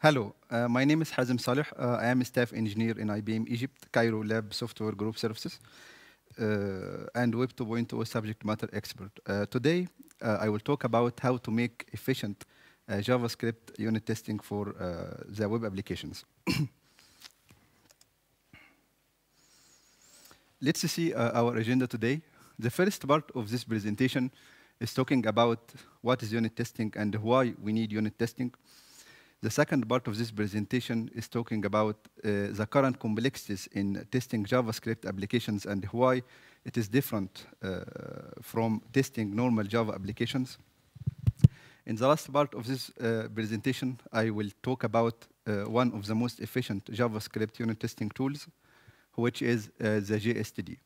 Hello, uh, my name is Hazem Salih. Uh, I am a staff engineer in IBM Egypt, Cairo Lab Software Group Services, uh, and Web 2.0 subject matter expert. Uh, today, uh, I will talk about how to make efficient uh, JavaScript unit testing for the web applications. Let's see our agenda today. The first part of this presentation is talking about what is unit testing and why we need unit testing. The second part of this presentation is talking about uh, the current complexities in testing JavaScript applications and why it is different uh, from testing normal Java applications. In the last part of this uh, presentation, I will talk about uh, one of the most efficient JavaScript unit testing tools, which is uh, the JSTD.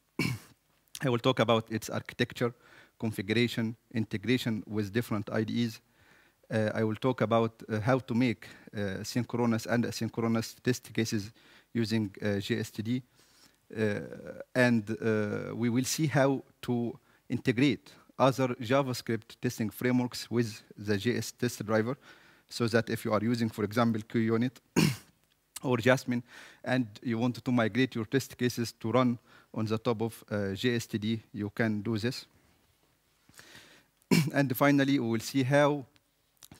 I will talk about its architecture, configuration, integration with different IDEs, uh, I will talk about uh, how to make uh, synchronous and asynchronous test cases using JSTD. and we will see how to integrate other JavaScript testing frameworks with the JS test driver so that if you are using, for example, QUnit or Jasmine, and you want to migrate your test cases to run on the top of uh, you can do this. and finally, we will see how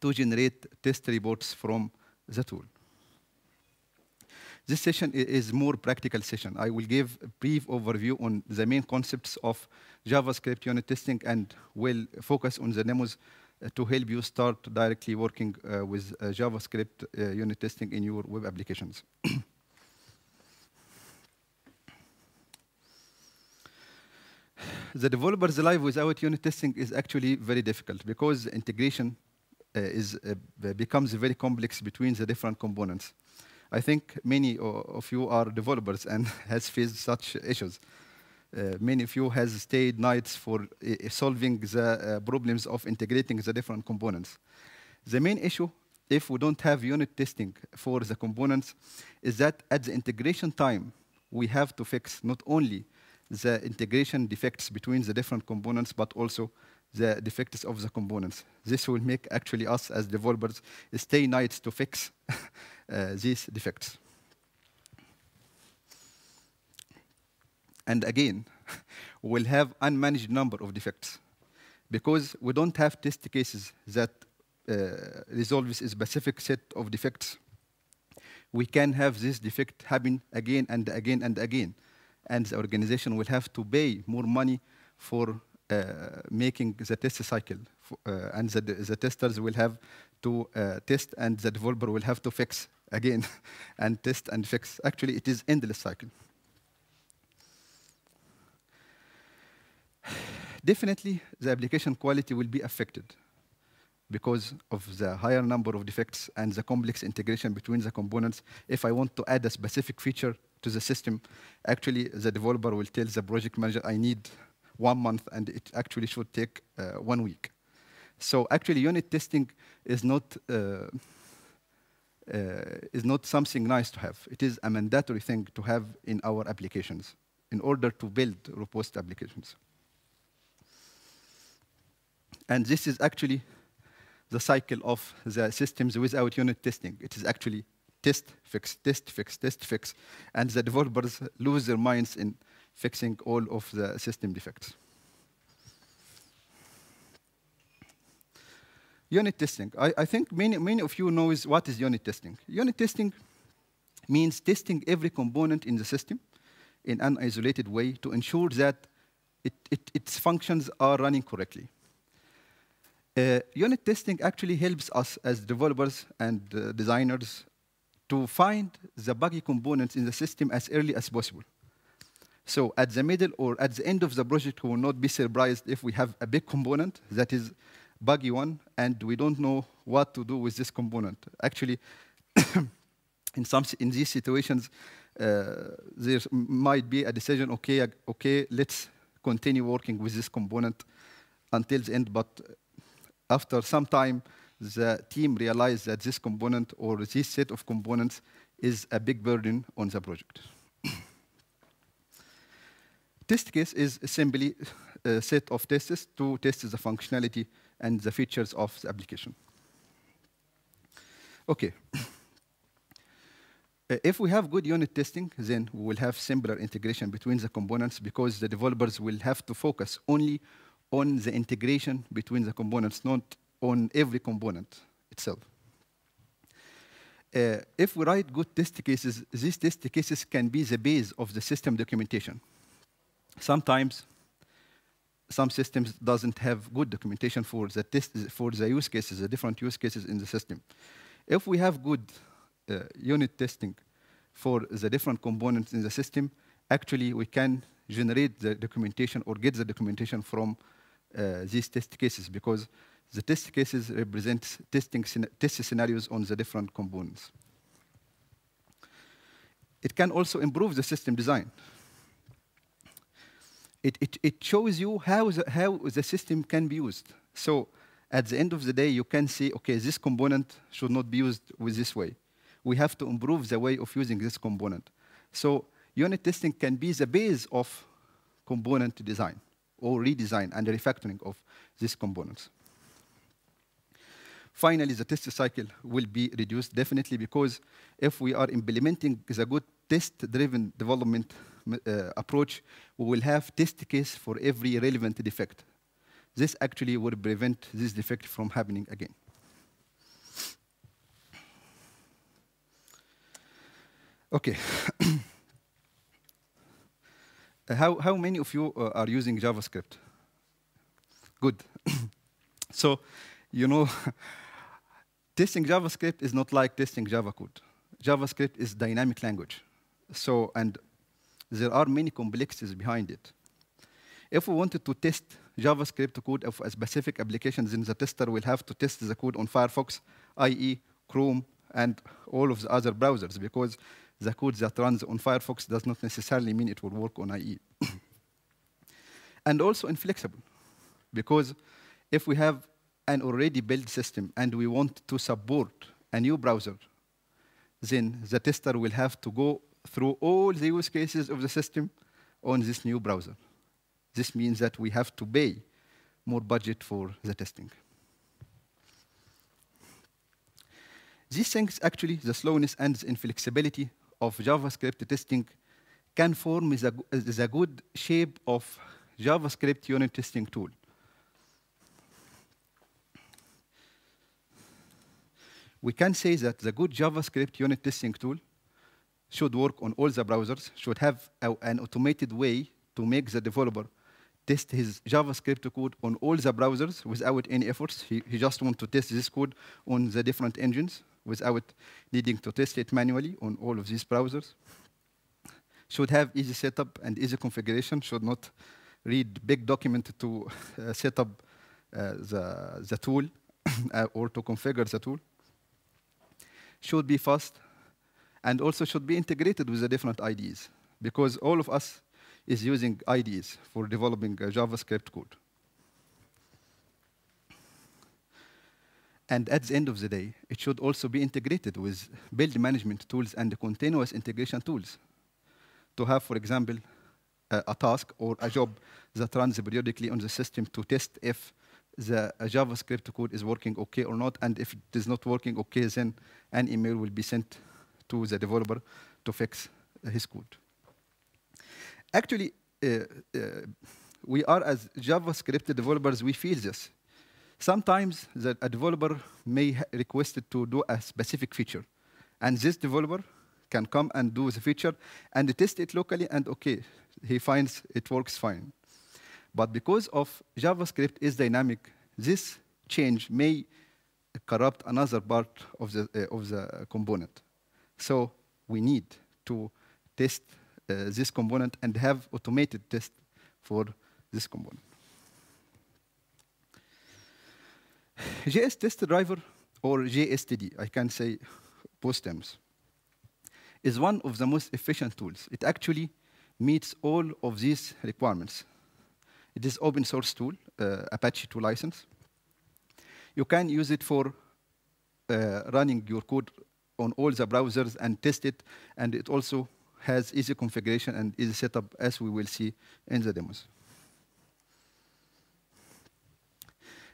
to generate test reports from the tool. This session is more practical session. I will give a brief overview on the main concepts of JavaScript unit testing and will focus on the demos uh, to help you start directly working uh, with uh, JavaScript uh, unit testing in your web applications. the developer's life without unit testing is actually very difficult because integration uh, is, uh, becomes very complex between the different components. I think many of you are developers and has faced such issues. Uh, many of you has stayed nights for uh, uh, solving the uh, problems of integrating the different components. The main issue, if we don't have unit testing for the components, is that at the integration time, we have to fix not only the integration defects between the different components, but also the defects of the components. This will make actually us as developers stay nights to fix uh, these defects. And again, we'll have unmanaged number of defects because we don't have test cases that uh, resolve a specific set of defects. We can have this defect happen again and again and again, and the organization will have to pay more money for uh, making the test cycle. Uh, and the, the testers will have to uh, test and the developer will have to fix again and test and fix. Actually, it is endless cycle. Definitely, the application quality will be affected because of the higher number of defects and the complex integration between the components. If I want to add a specific feature to the system, actually, the developer will tell the project manager, I need one month, and it actually should take uh, one week. So actually, unit testing is not uh, uh, is not something nice to have. It is a mandatory thing to have in our applications in order to build robust applications. And this is actually the cycle of the systems without unit testing. It is actually test, fix, test, fix, test, fix. And the developers lose their minds in fixing all of the system defects. Unit testing. I, I think many, many of you know is what is unit testing. Unit testing means testing every component in the system in an isolated way to ensure that it, it, its functions are running correctly. Uh, unit testing actually helps us as developers and uh, designers to find the buggy components in the system as early as possible. So at the middle or at the end of the project, we will not be surprised if we have a big component that is buggy one, and we don't know what to do with this component. Actually, in some in these situations, uh, there might be a decision. Okay, okay, let's continue working with this component until the end. But after some time, the team realized that this component or this set of components is a big burden on the project. Test case is simply a uh, set of tests to test the functionality and the features of the application. Okay. Uh, if we have good unit testing, then we will have simpler integration between the components because the developers will have to focus only on the integration between the components, not on every component itself. Uh, if we write good test cases, these test cases can be the base of the system documentation. Sometimes some systems doesn't have good documentation for the, test, for the use cases, the different use cases in the system. If we have good uh, unit testing for the different components in the system, actually we can generate the documentation or get the documentation from uh, these test cases because the test cases represent testing test scenarios on the different components. It can also improve the system design it, it, it shows you how the, how the system can be used. So at the end of the day, you can say, okay, this component should not be used with this way. We have to improve the way of using this component. So unit testing can be the base of component design or redesign and refactoring of these components. Finally, the test cycle will be reduced definitely because if we are implementing the good test-driven development uh, approach, we will have test case for every relevant defect. This actually will prevent this defect from happening again. Okay. how, how many of you uh, are using JavaScript? Good. so, you know, testing JavaScript is not like testing Java code. JavaScript is dynamic language. So, and there are many complexities behind it. If we wanted to test JavaScript code of a specific application, then the tester will have to test the code on Firefox, i.e. Chrome, and all of the other browsers, because the code that runs on Firefox does not necessarily mean it will work on IE. and also inflexible, because if we have an already built system and we want to support a new browser, then the tester will have to go through all the use cases of the system on this new browser. This means that we have to pay more budget for the testing. These things, actually, the slowness and the inflexibility of JavaScript testing can form the, the good shape of JavaScript unit testing tool. We can say that the good JavaScript unit testing tool should work on all the browsers, should have a, an automated way to make the developer test his JavaScript code on all the browsers without any efforts. He, he just wants to test this code on the different engines without needing to test it manually on all of these browsers. Should have easy setup and easy configuration, should not read big document to uh, set up uh, the, the tool uh, or to configure the tool. Should be fast, and also should be integrated with the different IDEs because all of us is using IDEs for developing JavaScript code. And at the end of the day, it should also be integrated with build management tools and continuous integration tools to have, for example, a, a task or a job that runs periodically on the system to test if the JavaScript code is working okay or not, and if it is not working okay, then an email will be sent to the developer to fix his code. Actually, uh, uh, we are as JavaScript developers, we feel this. Sometimes the, a developer may request to do a specific feature. And this developer can come and do the feature and test it locally, and OK, he finds it works fine. But because of JavaScript is dynamic, this change may corrupt another part of the, uh, of the component. So we need to test uh, this component and have automated test for this component. JS test driver or JSTD, I can say both terms, is one of the most efficient tools. It actually meets all of these requirements. It is open source tool, uh, Apache 2 license. You can use it for uh, running your code on all the browsers and test it. And it also has easy configuration and easy setup, as we will see in the demos.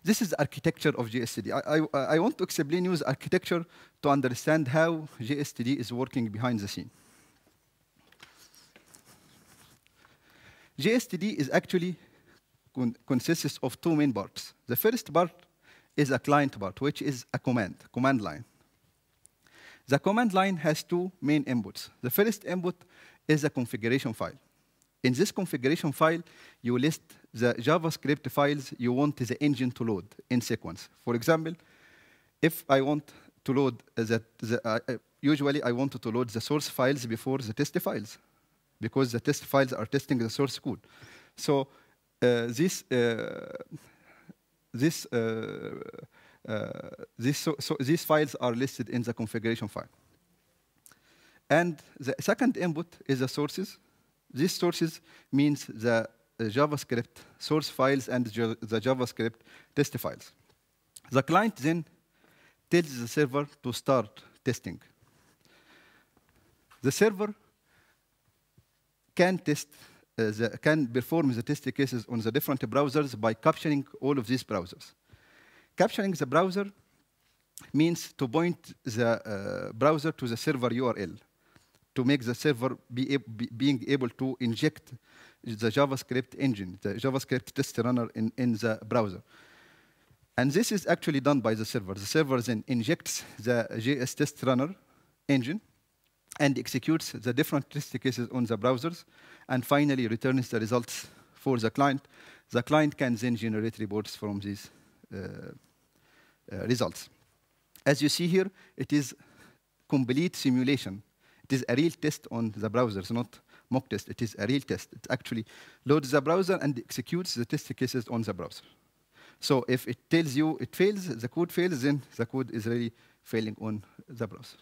This is the architecture of GSTD. I, I, I want to explain you the architecture to understand how GSTD is working behind the scene. GSTD is actually con consists of two main parts. The first part is a client part, which is a command, command line. The command line has two main inputs. The first input is a configuration file. In this configuration file, you list the JavaScript files you want the engine to load in sequence. For example, if I want to load that, the, uh, uh, usually I want to load the source files before the test files, because the test files are testing the source code. So uh, this, uh, this uh, uh, this, so, so these files are listed in the configuration file. And the second input is the sources. These sources means the JavaScript source files and the JavaScript test files. The client then tells the server to start testing. The server can test, uh, the, can perform the test cases on the different browsers by capturing all of these browsers. Capturing the browser means to point the uh, browser to the server URL to make the server be, ab be being able to inject the JavaScript engine, the JavaScript test runner in, in the browser. And this is actually done by the server. The server then injects the JS test runner engine and executes the different test cases on the browsers and finally returns the results for the client. The client can then generate reports from these uh, uh, results. As you see here, it is complete simulation. It is a real test on the browsers, not mock test. It is a real test. It actually loads the browser and executes the test cases on the browser. So if it tells you it fails, the code fails, then the code is really failing on the browser.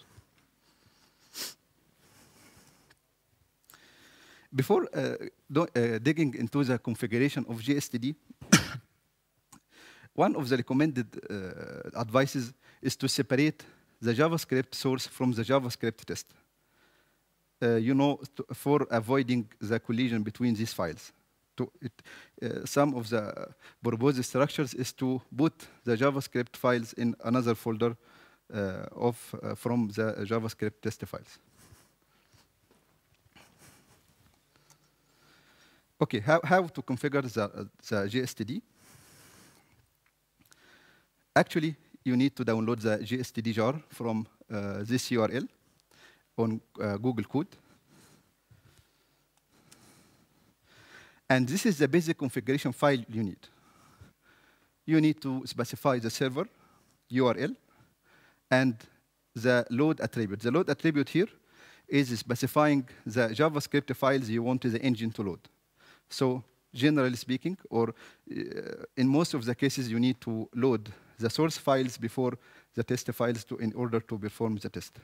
Before uh, uh, digging into the configuration of GSTD, One of the recommended uh, advices is to separate the JavaScript source from the JavaScript test. Uh, you know, to, for avoiding the collision between these files. To it, uh, some of the proposed structures is to put the JavaScript files in another folder uh, of uh, from the JavaScript test files. Okay, how, how to configure the, uh, the GSTD? Actually, you need to download the GSTD jar from uh, this URL on uh, Google Code. And this is the basic configuration file you need. You need to specify the server URL and the load attribute. The load attribute here is specifying the JavaScript files you want the engine to load. So generally speaking, or uh, in most of the cases, you need to load the source files before the test files to, in order to perform the test.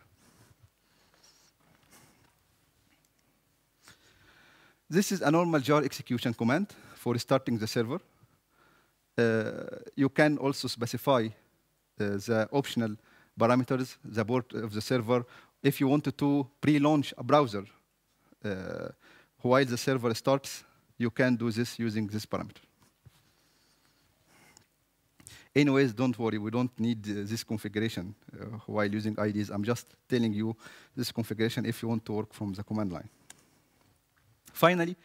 This is a normal jar execution command for starting the server. Uh, you can also specify uh, the optional parameters, the board of the server, if you wanted to pre-launch a browser uh, while the server starts, you can do this using this parameter. Anyways, don't worry, we don't need uh, this configuration uh, while using IDs. I'm just telling you this configuration if you want to work from the command line. Finally,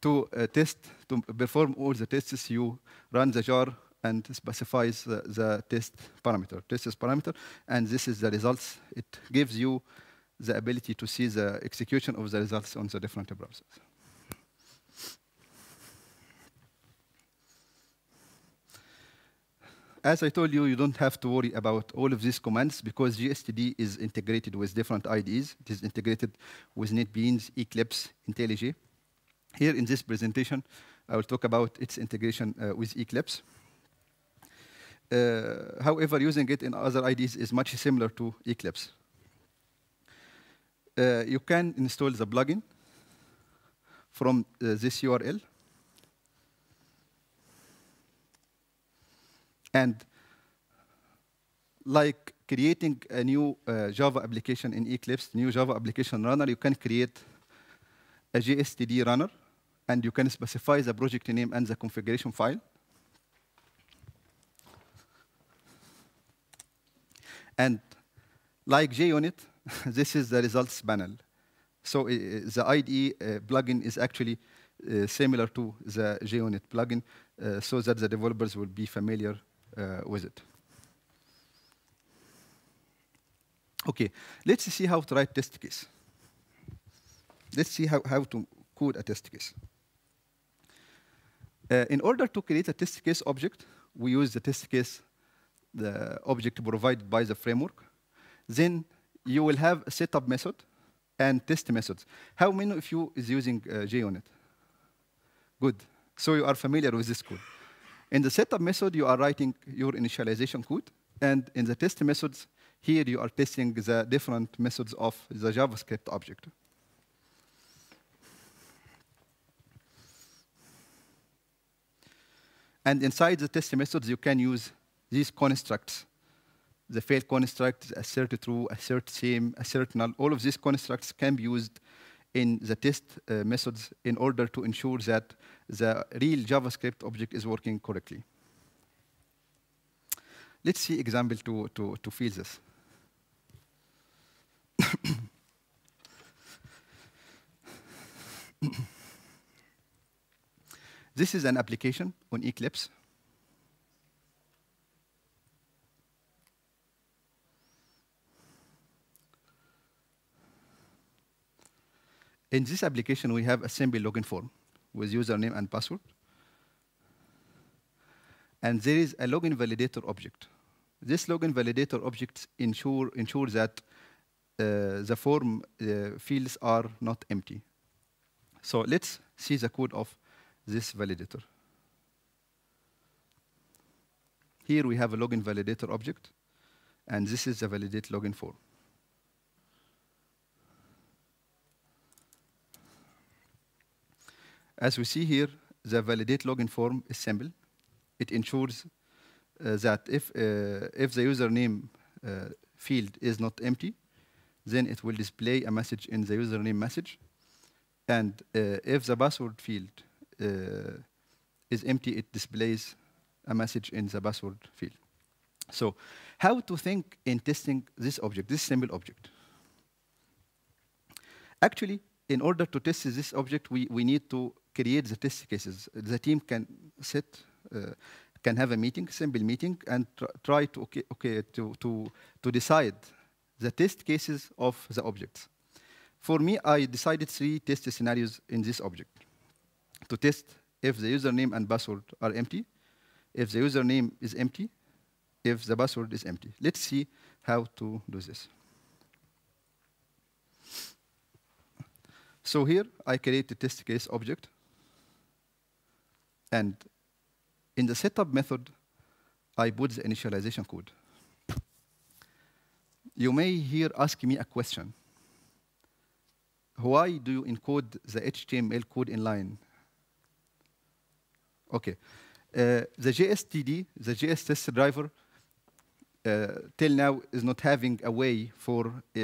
to uh, test, to perform all the tests, you run the jar and specifies the, the test parameter, test parameter, and this is the results. It gives you the ability to see the execution of the results on the different browsers. As I told you, you don't have to worry about all of these commands because GSTD is integrated with different IDEs. It is integrated with NetBeans, Eclipse, IntelliJ. Here in this presentation, I will talk about its integration uh, with Eclipse. Uh, however, using it in other IDEs is much similar to Eclipse. Uh, you can install the plugin from uh, this URL. And like creating a new uh, Java application in Eclipse, new Java application runner, you can create a JSTD runner, and you can specify the project name and the configuration file. And like JUnit, this is the results panel. So uh, the IDE uh, plugin is actually uh, similar to the JUnit plugin, uh, so that the developers will be familiar uh, with it. Okay, let's see how to write test case. Let's see how, how to code a test case. Uh, in order to create a test case object, we use the test case the object provided by the framework. Then you will have a setup method and test methods. How many of you is using uh, JUnit? Good. So you are familiar with this code. In the setup method, you are writing your initialization code. And in the test methods, here you are testing the different methods of the JavaScript object. And inside the test methods, you can use these constructs. The fail construct, assert true, assert same, assert null. All of these constructs can be used in the test uh, methods in order to ensure that the real JavaScript object is working correctly. Let's see example to, to, to feel this. this is an application on Eclipse. In this application, we have a simple login form with username and password. And there is a login validator object. This login validator object ensure, ensure that uh, the form uh, fields are not empty. So let's see the code of this validator. Here we have a login validator object, and this is the validate login form. As we see here, the validate login form is simple. It ensures uh, that if, uh, if the username uh, field is not empty, then it will display a message in the username message. And uh, if the password field uh, is empty, it displays a message in the password field. So how to think in testing this object, this simple object? Actually, in order to test this object, we, we need to create the test cases. The team can sit, uh, can have a meeting, simple meeting, and tr try to, okay, okay, to, to, to decide the test cases of the objects. For me, I decided three test scenarios in this object to test if the username and password are empty, if the username is empty, if the password is empty. Let's see how to do this. So here, I create a test case object and in the setup method, I put the initialization code. You may here ask me a question. Why do you encode the HTML code in line? Okay. Uh, the JSTD, the JS test driver, uh, till now is not having a way for uh,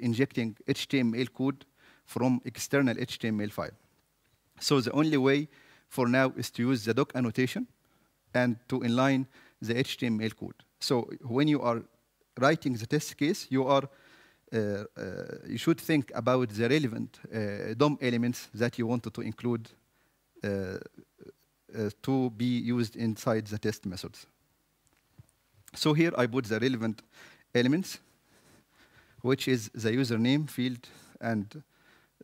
injecting HTML code from external HTML file. So the only way for now is to use the doc annotation and to inline the HTML code. So when you are writing the test case, you are uh, uh, you should think about the relevant uh, DOM elements that you wanted to include uh, uh, to be used inside the test methods. So here I put the relevant elements, which is the username field and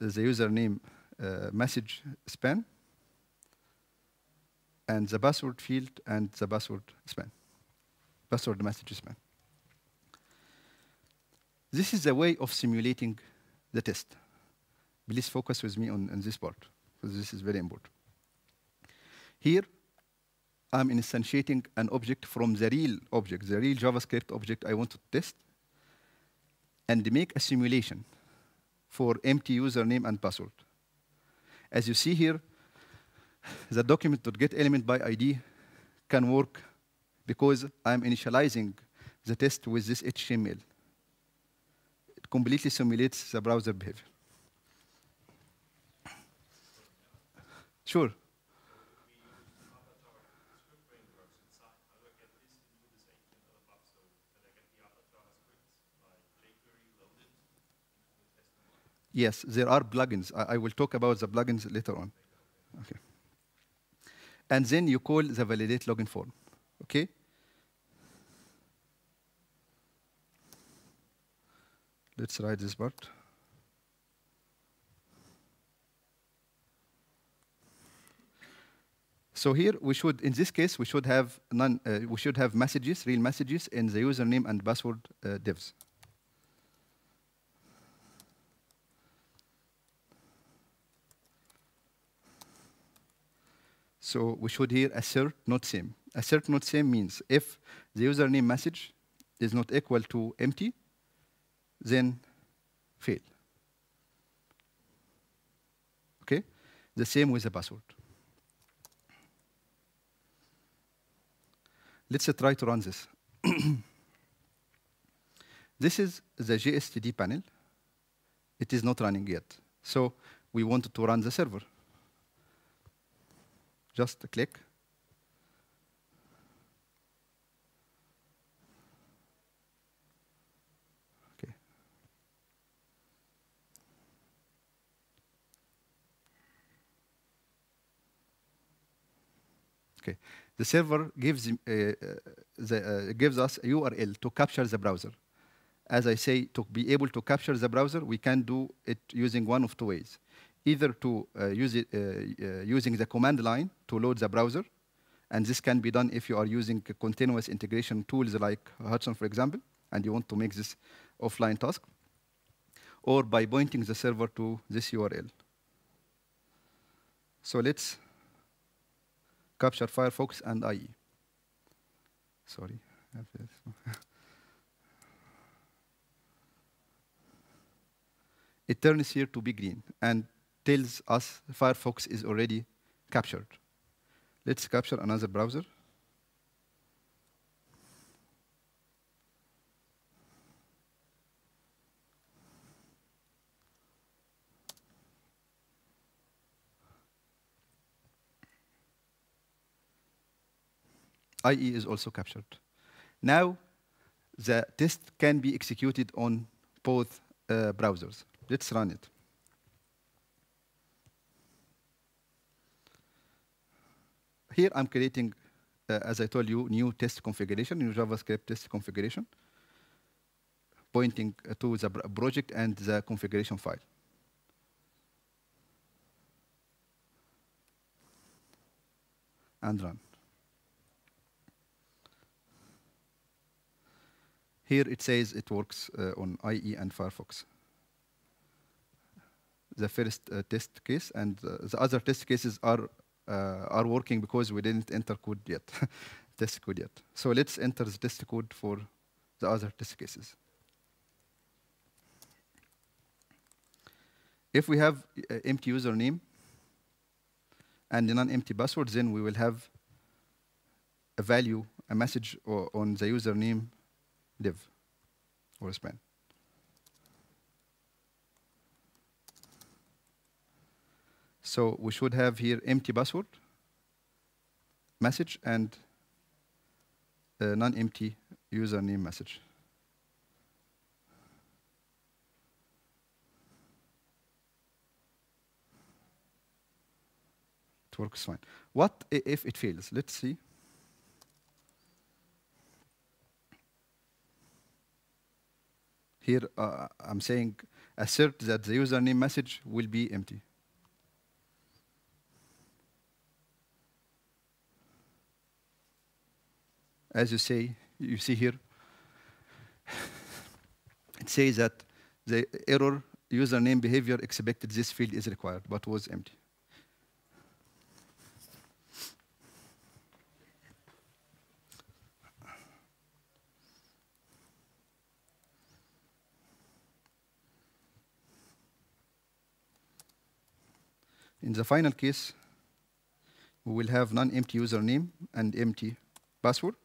the username uh, message span and the password field and the password span, password message span. This is a way of simulating the test. Please focus with me on, on this part, because this is very important. Here, I'm instantiating an object from the real object, the real JavaScript object I want to test, and make a simulation for empty username and password. As you see here, the document.getElement by ID can work because I'm initializing the test with this HTML. It completely simulates the browser behavior. Sure. Yes, there are plugins. I, I, will talk about the plugins later on and then you call the validate login form, okay? Let's write this part. So here we should, in this case, we should have none, uh, we should have messages, real messages in the username and password uh, divs. So we should here assert not same. Assert not same means if the username message is not equal to empty, then fail. Okay? The same with the password. Let's uh, try to run this. this is the JSTD panel. It is not running yet. So we wanted to run the server. Just a click. Okay. Okay. The server gives uh, the, uh, gives us a URL to capture the browser. As I say, to be able to capture the browser, we can do it using one of two ways either to uh, use it, uh, uh, using the command line to load the browser, and this can be done if you are using continuous integration tools like Hudson, for example, and you want to make this offline task, or by pointing the server to this URL. So let's capture Firefox and IE. Sorry. it turns here to be green. And tells us Firefox is already captured. Let's capture another browser. IE is also captured. Now, the test can be executed on both uh, browsers. Let's run it. here I'm creating, uh, as I told you, new test configuration, new JavaScript test configuration, pointing uh, to the project and the configuration file. And run. Here it says it works uh, on IE and Firefox. The first uh, test case and uh, the other test cases are uh, are working because we didn't enter code yet, test code yet. So let's enter the test code for the other test cases. If we have uh, empty username and an empty password, then we will have a value, a message on the username div or span. So we should have here empty password, message, and non-empty username message. It works fine. What if it fails? Let's see. Here uh, I'm saying assert that the username message will be empty. as you say, you see here. it says that the error username behavior expected this field is required, but was empty. In the final case, we will have non-empty username and empty password.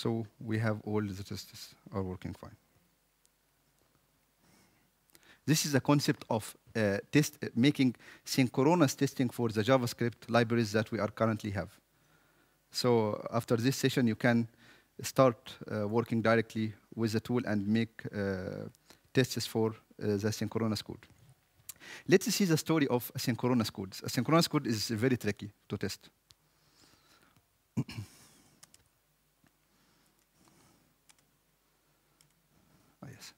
So we have all the tests are working fine. This is a concept of uh, test, uh, making synchronous testing for the JavaScript libraries that we are currently have. So after this session, you can start uh, working directly with the tool and make uh, tests for uh, the synchronous code. Let's see the story of synchronous code. Synchronous code is very tricky to test. Oh, yes.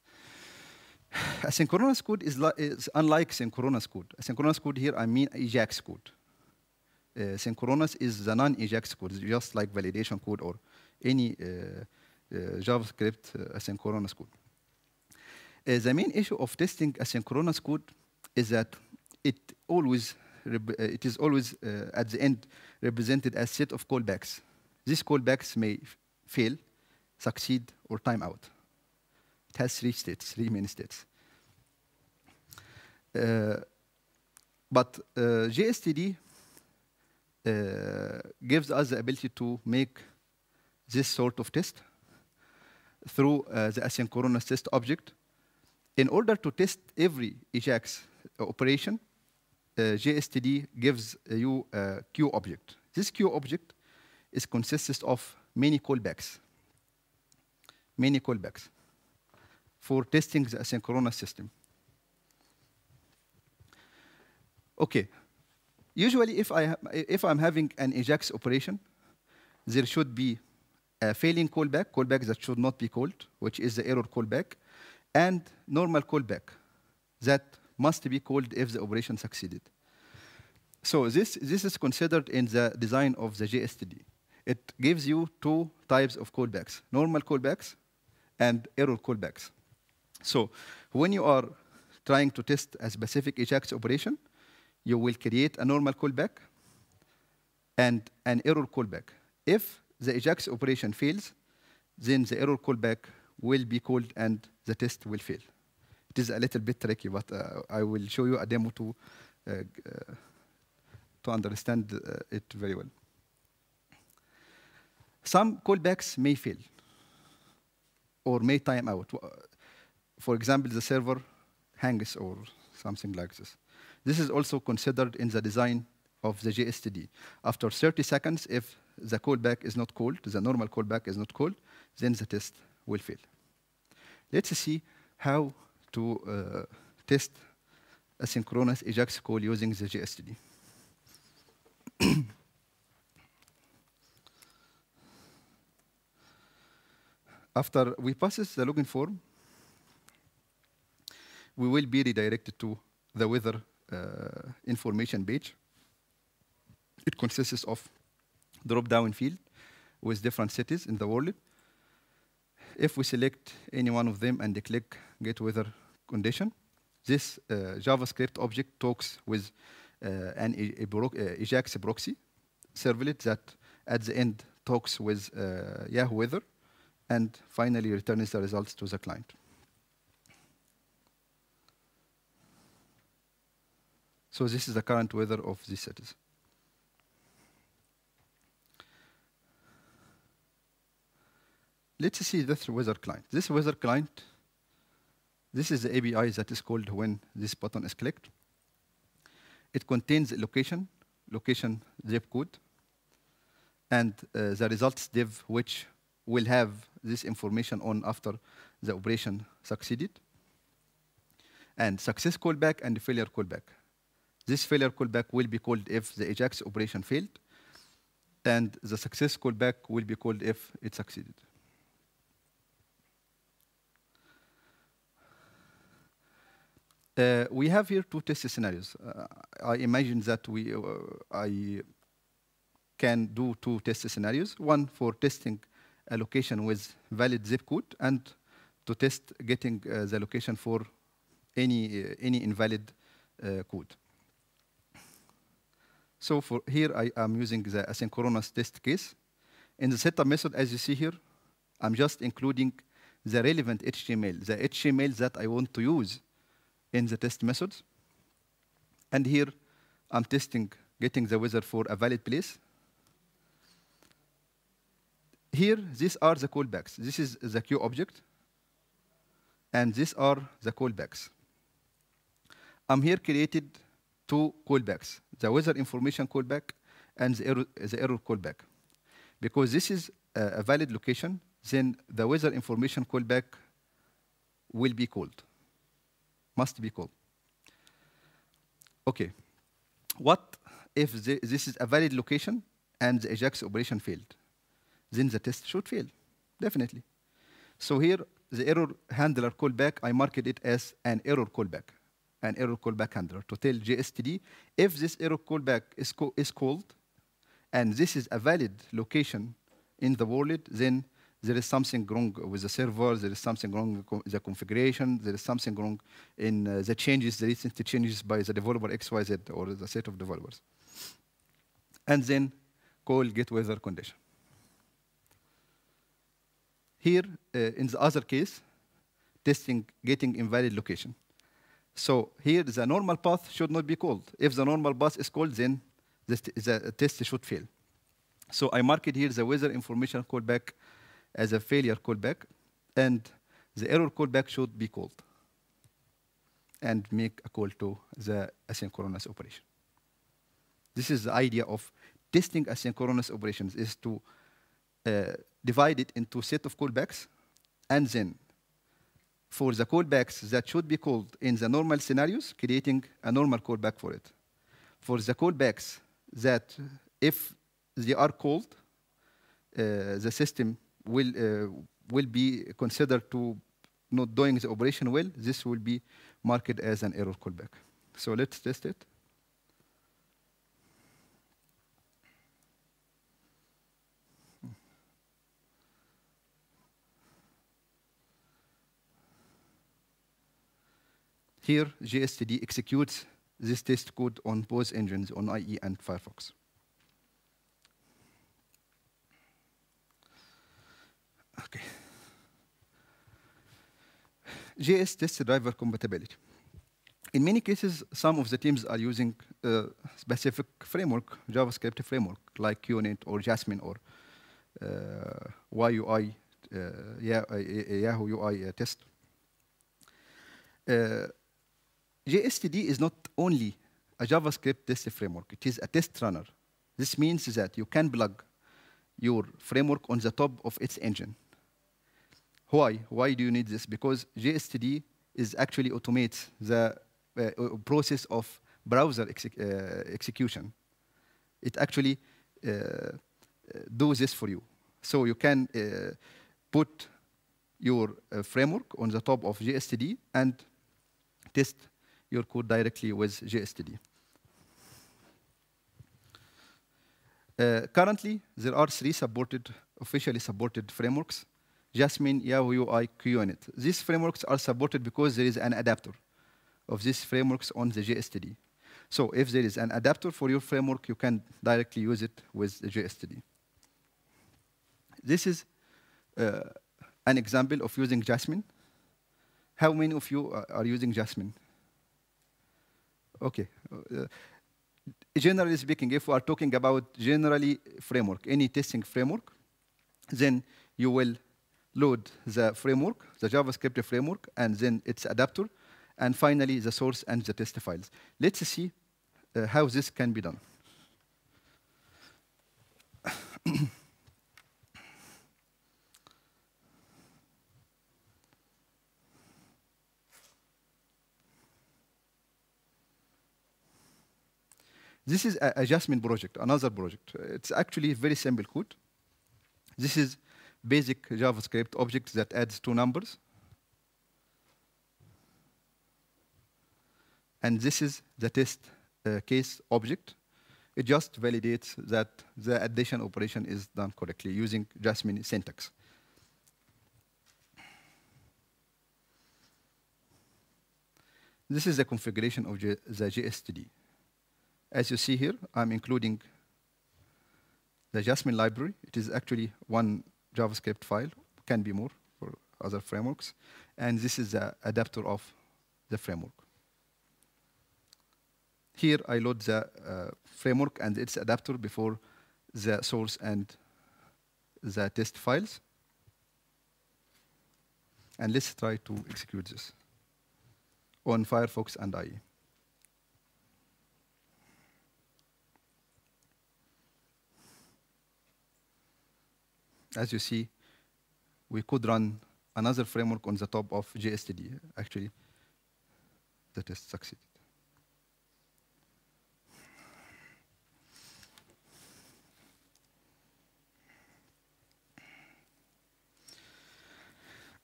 Asynchronous code is, is unlike synchronous code. Asynchronous code here, I mean Ajax code. Uh, synchronous is the non-Ajax code, just like validation code or any uh, uh, JavaScript uh, asynchronous code. Uh, the main issue of testing asynchronous code is that it always uh, it is always at the end represented as set of callbacks. These callbacks may fail, succeed, or time out. It has reached it, it's reminisced it. Uh, but uh, JSTD uh, gives us the ability to make this sort of test through uh, the asynchronous test object. In order to test every Ajax operation, JSTD uh, gives you a queue object. This queue object is consists of many callbacks. Many callbacks for testing the asynchronous system. Okay, usually if, I, if I'm having an AJAX operation, there should be a failing callback, callback that should not be called, which is the error callback, and normal callback that must be called if the operation succeeded. So this, this is considered in the design of the JSTD. It gives you two types of callbacks, normal callbacks and error callbacks. So when you are trying to test a specific AJAX operation, you will create a normal callback and an error callback. If the AJAX operation fails, then the error callback will be called and the test will fail. It is a little bit tricky, but uh, I will show you a demo to, uh, uh, to understand uh, it very well. Some callbacks may fail or may time out for example, the server hangs or something like this. This is also considered in the design of the JSTD. After 30 seconds, if the callback is not called, the normal callback is not called, then the test will fail. Let's see how to uh, test synchronous AJAX call using the JSTD. After we pass the login form, we will be redirected to the weather uh, information page. It consists of drop-down field with different cities in the world. If we select any one of them and click get weather condition, this uh, JavaScript object talks with uh, an uh, Ajax proxy servlet that at the end talks with uh, Yahoo Weather and finally returns the results to the client. So this is the current weather of these cities. Let's see this weather client. This weather client, this is the ABI that is called when this button is clicked. It contains location, location zip code, and uh, the results div, which will have this information on after the operation succeeded, and success callback and failure callback. This failure callback will be called if the AJAX operation failed, and the success callback will be called if it succeeded. Uh, we have here two test scenarios. Uh, I imagine that we, uh, I can do two test scenarios, one for testing a location with valid zip code and to test getting uh, the location for any, uh, any invalid uh, code. So for here, I am using the asynchronous test case. In the setup method, as you see here, I'm just including the relevant HTML, the HTML that I want to use in the test method. And here, I'm testing, getting the weather for a valid place. Here, these are the callbacks. This is the queue object, and these are the callbacks. I'm here created two callbacks the weather information callback and the error, the error callback. Because this is a, a valid location, then the weather information callback will be called, must be called. Okay, what if the, this is a valid location and the AJAX operation failed? Then the test should fail, definitely. So here, the error handler callback, I marked it as an error callback an error callback handler to tell JSTD if this error callback is, co is called and this is a valid location in the wallet, then there is something wrong with the server, there is something wrong with the configuration, there is something wrong in uh, the changes, the recent changes by the developer XYZ or the set of developers. And then call get weather condition. Here, uh, in the other case, testing getting invalid location. So here, the normal path should not be called. If the normal path is called, then the, the test should fail. So I marked here the weather information callback as a failure callback, and the error callback should be called and make a call to the asynchronous operation. This is the idea of testing asynchronous operations is to uh, divide it into set of callbacks and then for the callbacks that should be called in the normal scenarios, creating a normal callback for it. For the callbacks that if they are called, uh, the system will, uh, will be considered to not doing the operation well, this will be marked as an error callback. So let's test it. Here, GSTD executes this test code on both engines, on IE and Firefox. Okay. JS test driver compatibility. In many cases, some of the teams are using a specific framework, JavaScript framework, like QNet or Jasmine or uh, YUI, uh, uh, uh, Yahoo UI uh, test. JSTD is not only a JavaScript test framework, it is a test runner. This means that you can plug your framework on the top of its engine. Why? Why do you need this? Because JSTD is actually automates the uh, uh process of browser exec uh, execution. It actually uh, uh, do this for you. So you can uh, put your framework on the top of JSTD and test your code directly with JSTD. Uh, currently, there are three supported, officially supported frameworks, Jasmine, Yahoo UI, QUnit. These frameworks are supported because there is an adapter of these frameworks on the JSTD. So if there is an adapter for your framework, you can directly use it with the JSTD. This is uh, an example of using Jasmine. How many of you uh, are using Jasmine? okay. Uh, generally speaking, if we are talking about generally framework, any testing framework, then you will load the framework, the JavaScript framework, and then its adapter, and finally the source and the test files. Let's see uh, how this can be done. This is a, a Jasmine project, another project. It's actually very simple code. This is basic JavaScript object that adds two numbers. And this is the test uh, case object. It just validates that the addition operation is done correctly using Jasmine syntax. This is the configuration of J the JSTD. As you see here, I'm including the Jasmine library. It is actually one JavaScript file, can be more for other frameworks. And this is the adapter of the framework. Here I load the uh, framework and its adapter before the source and the test files. And let's try to execute this on Firefox and IE. as you see, we could run another framework on the top of JSTD. Actually, the test succeeded.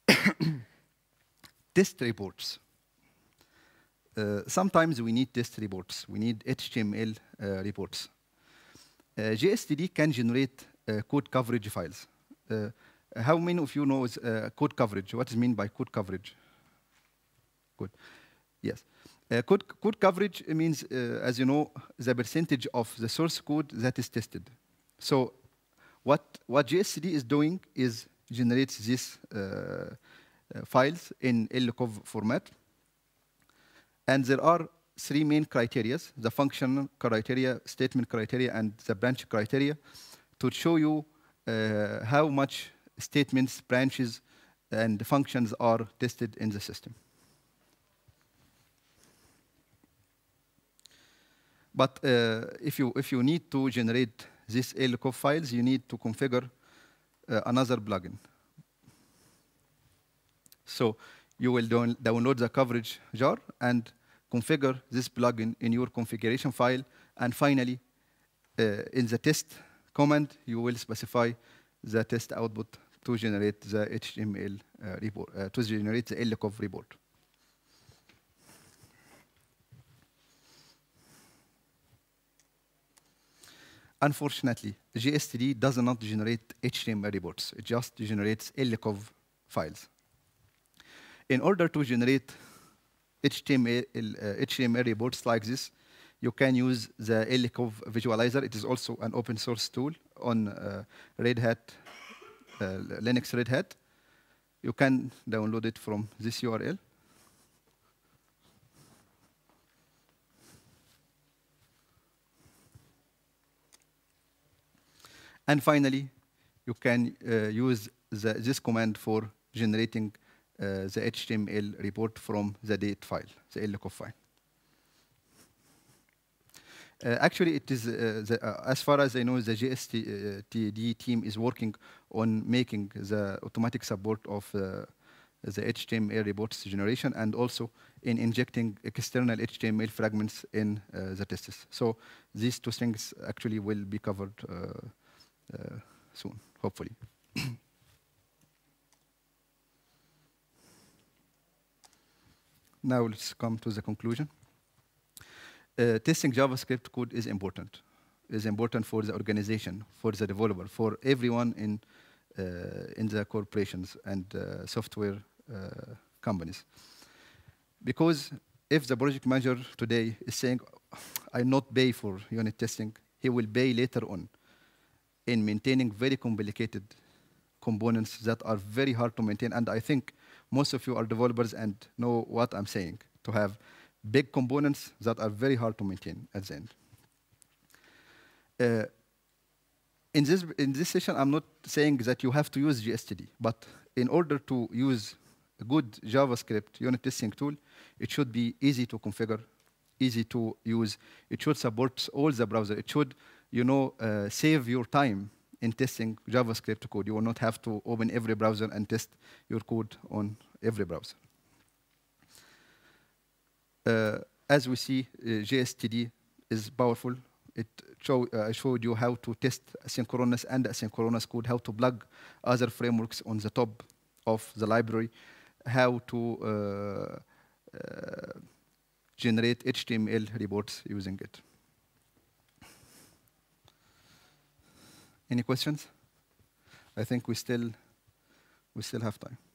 test reports. Uh, sometimes we need test reports. We need HTML uh, reports. Uh, JSTD can generate uh, code coverage files how many of you know is, uh, code coverage? What is mean by code coverage? Good. Yes. Uh, code, code, coverage means, uh, as you know, the percentage of the source code that is tested. So what, what JSCD is doing is generates these uh, uh, files in LCOV format. And there are three main criteria, the function criteria, statement criteria, and the branch criteria, to show you uh, how much statements, branches, and functions are tested in the system. But uh, if, you, if you need to generate these LCOF files, you need to configure uh, another plugin. So you will download the coverage jar and configure this plugin in your configuration file. And finally, uh, in the test command, you will specify the test output to generate the HTML uh, report, uh, to generate the LCOV report. Unfortunately, GSTD does not generate HTML reports. It just generates LCOV files. In order to generate HTML, uh, HTML reports like this, you can use the Elikov visualizer. It is also an open source tool on uh, Red Hat, uh, Linux Red Hat. You can download it from this URL. And finally, you can uh, use the, this command for generating uh, the HTML report from the date file, the Elikov file. Uh, actually, it is uh, the, uh, as far as I know, the GSTD team is working on making the automatic support of the HTML reports generation and also in injecting external HTML fragments in uh, the tests. So these two things actually will be covered uh, uh, soon, hopefully. now let's come to the conclusion uh, testing JavaScript code is important. Is important for the organization, for the developer, for everyone in uh, in the corporations and uh, software uh, companies. Because if the project manager today is saying, "I not pay for unit testing," he will pay later on in maintaining very complicated components that are very hard to maintain. And I think most of you are developers and know what I'm saying. To have big components that are very hard to maintain at the end. Uh, in this in this session, I'm not saying that you have to use GSTD, but in order to use a good JavaScript unit testing tool, it should be easy to configure, easy to use. It should support all the browser. It should, you know, uh, save your time in testing JavaScript code. You will not have to open every browser and test your code on every browser. Uh, as we see, JSTD uh, is powerful. It show, uh, showed you how to test synchronous and asynchronous code, how to plug other frameworks on the top of the library, how to generate HTML reports using it. Any questions? I think we still we still have time.